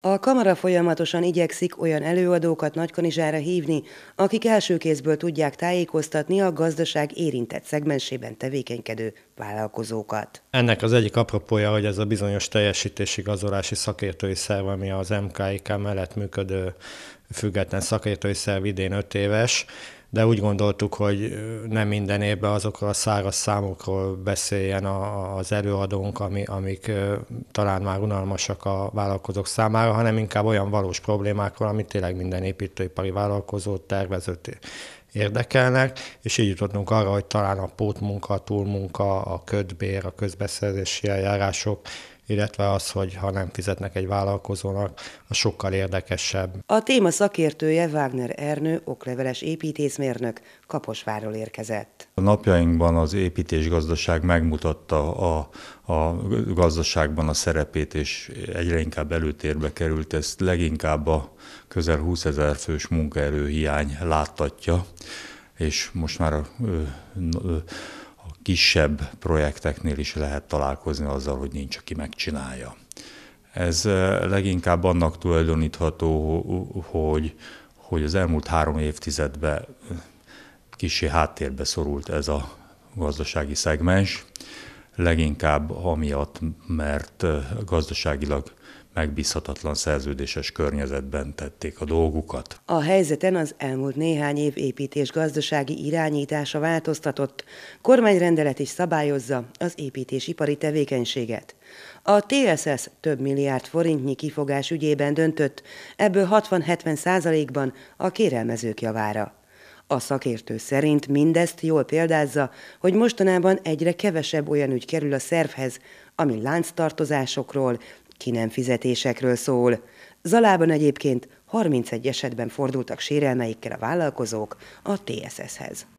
A kamara folyamatosan igyekszik olyan előadókat Nagykanizsára hívni, akik első kézből tudják tájékoztatni a gazdaság érintett szegmensében tevékenykedő vállalkozókat. Ennek az egyik apropója, hogy ez a bizonyos teljesítésigazolási szakértői szerv, ami az MKIK mellett működő független szakértői szerv idén öt éves, de úgy gondoltuk, hogy nem minden évben azokról a száraz számokról beszéljen a, az előadónk, ami, amik talán már unalmasak a vállalkozók számára, hanem inkább olyan valós problémákról, amit tényleg minden építőipari vállalkozó tervezőt érdekelnek, és így jutottunk arra, hogy talán a pótmunka, a túlmunka, a ködbér, a közbeszerzési eljárások illetve az, hogy ha nem fizetnek egy vállalkozónak, az sokkal érdekesebb. A téma szakértője Wagner Ernő, okleveles építészmérnök Kaposváról érkezett. A napjainkban az építésgazdaság megmutatta a, a gazdaságban a szerepét, és egyre inkább előtérbe került. Ezt leginkább a közel 20 ezer fős munkaerő láttatja, és most már a, a, a kisebb projekteknél is lehet találkozni azzal, hogy nincs, aki megcsinálja. Ez eh, leginkább annak tulajdonítható, hogy, hogy az elmúlt három évtizedben eh, kicsi háttérbe szorult ez a gazdasági szegmens, leginkább amiatt, mert gazdaságilag megbízhatatlan szerződéses környezetben tették a dolgukat. A helyzeten az elmúlt néhány év építés gazdasági irányítása változtatott. Kormányrendelet is szabályozza az építésipari tevékenységet. A TSS több milliárd forintnyi kifogás ügyében döntött, ebből 60-70 százalékban a kérelmezők javára. A szakértő szerint mindezt jól példázza, hogy mostanában egyre kevesebb olyan ügy kerül a szervhez, ami lánctartozásokról, ki nem fizetésekről szól. Zalában egyébként 31 esetben fordultak sérelmeikkel a vállalkozók a TSS-hez.